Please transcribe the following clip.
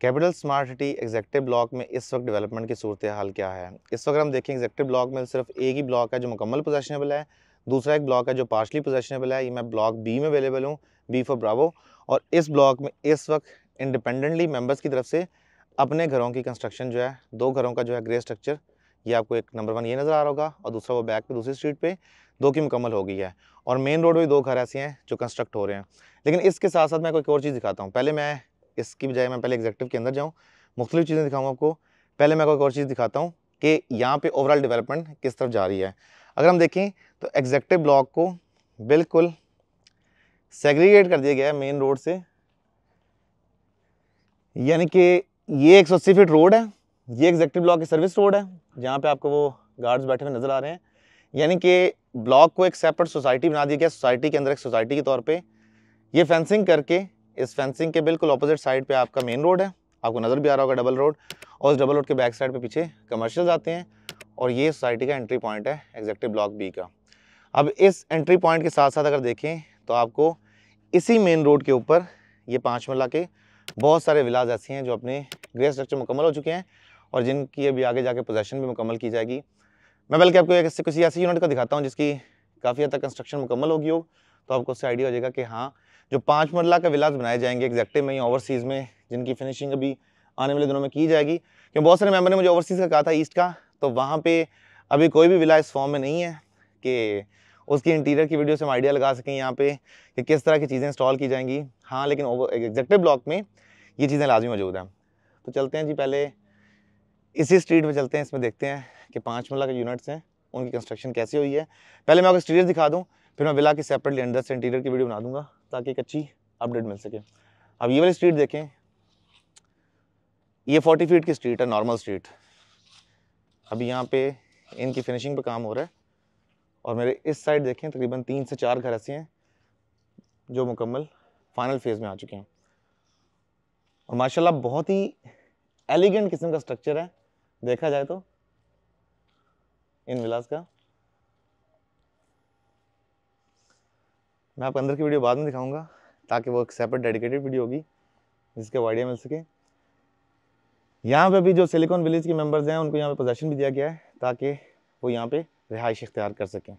capital smart city executive block में इस वक्त डेवलपमेंट की सूरत हाल क्या है इस वक्त हम देखें एग्जेक्टिव ब्लॉक में सिर्फ एक ही ब्लॉक है जो मुकम्मल पोजेशनेबल है दूसरा एक ब्लॉक है जो पार्शली पोजेशनेबल है ये मैं ब्लॉक बी में अवेलेबल हूँ बी फॉर ब्रावो और इस ब्लॉक में इस वक्त इंडिपेंडेंटली मेम्बर्स की तरफ से अपने घरों की कंस्ट्रक्शन जो है दो घरों का जो है ग्रे स्ट्रक्चर ये आपको एक नंबर वन ये नज़र आ रहा होगा और दूसरा वो बैक पे दूसरी स्ट्रीट पे दो की मुकम्मल हो गई है और मेन रोड पे दो घर ऐसे हैं जो कंस्ट्रक्ट हो रहे हैं लेकिन इसके साथ साथ मैं कोई और चीज़ दिखाता हूँ पहले मैं इसकी बजाय मैं पहले एग्जेक्टिव के अंदर जाऊँ मुख्तु चीज़ें दिखाऊँ आपको पहले मैं एक और चीज़ दिखाता हूँ कि यहाँ पर ओवरऑल डेवलपमेंट किस तरफ जा रही है अगर हम देखें तो एग्जेक्टिव ब्लॉक को बिल्कुल सेग्रीगेट कर दिया गया है मेन रोड से यानी कि ये एक सौ अस्सी फीट रोड है ये एग्जेक्टिव ब्लॉक की सर्विस रोड है जहाँ पे आपको वो गार्ड्स बैठे हुए नज़र आ रहे हैं यानी कि ब्लॉक को एक सेपरेट सोसाइटी बना दिया गया सोसाइटी के अंदर एक सोसाइटी के तौर पे ये फेंसिंग करके इस फेंसिंग के बिल्कुल अपोजिट साइड पे आपका मेन रोड है आपको नज़र भी आ रहा होगा डबल रोड और उस डबल रोड के बैक साइड पे पीछे कमर्शियल आते हैं और ये सोसाइटी का एंट्री पॉइंट है एग्जेक्टिव ब्लॉक बी का अब इस एंट्री पॉइंट के साथ साथ अगर देखें तो आपको इसी मेन रोड के ऊपर ये पाँच मल्ला के बहुत सारे विलाज ऐसे हैं जो अपने ग्रे स्ट्रक्चर मुकम्मल हो चुके हैं और जिनकी अभी आगे जाके पोजेशन भी मुकम्मल की जाएगी मैं बल्कि आपको एक किसी ऐसी यूनिट का दिखाता हूँ जिसकी काफ़ी हद तक कंस्ट्रक्शन मुकम्मल होगी हो तो आपको उससे आइडिया हो जाएगा कि हाँ जो पाँच मरला का विलास बनाए जाएंगे एग्जैक्टिव में ही ओवरसीज़ में जिनकी फिनिशिंग अभी आने वाले दिनों में की जाएगी क्योंकि बहुत सारे मेम्बर ने मुझे ओवरसीज़ का कहा था ईस्ट का तो वहाँ पर अभी कोई भी विला इस फॉर्म में नहीं है कि उसकी इंटीरियर की वीडियो से हम आइडिया लगा सकें यहाँ पे कि किस तरह की चीज़ें इंस्टॉल की जाएंगी हाँ लेकिन एग्जैक्टिव ब्लॉक में ये चीज़ें लाजमी मौजूद हैं तो चलते हैं जी पहले इसी स्ट्रीट में चलते हैं इसमें देखते हैं कि पाँच मरला के यूनिट्स हैं उनकी कंस्ट्रक्शन कैसी हुई है पहले मैं आपको स्टीरियर दिखा दूँ फिर मैं विला की सेपरेटली अंदर से इंटीरियर की वीडियो बना दूँगा ताकि एक अच्छी अपडेट मिल सके अब ये वाली स्ट्रीट देखें ये फोर्टी फीट की स्ट्रीट है नॉर्मल स्ट्रीट अभी यहाँ पे इनकी फिनिशिंग पे काम हो रहा है और मेरे इस साइड देखें तकरीबन तीन से चार घर ऐसे हैं जो मुकम्मल फाइनल फेज़ में आ चुके हैं और माशाल्लाह बहुत ही एलिगेंट किस्म का स्ट्रक्चर है देखा जाए तो इन विलास का मैं आपको अंदर की वीडियो बाद में दिखाऊंगा ताकि वो एक सेपरेट डेडिकेटेड वीडियो होगी जिसके वो आइडिया मिल सके यहाँ पे भी जो सिलिकॉन विलेज के मेंबर्स हैं उनको यहाँ पे पोजेशन भी दिया गया है ताकि वो यहाँ पे रिहाइश इख्तियार कर सकें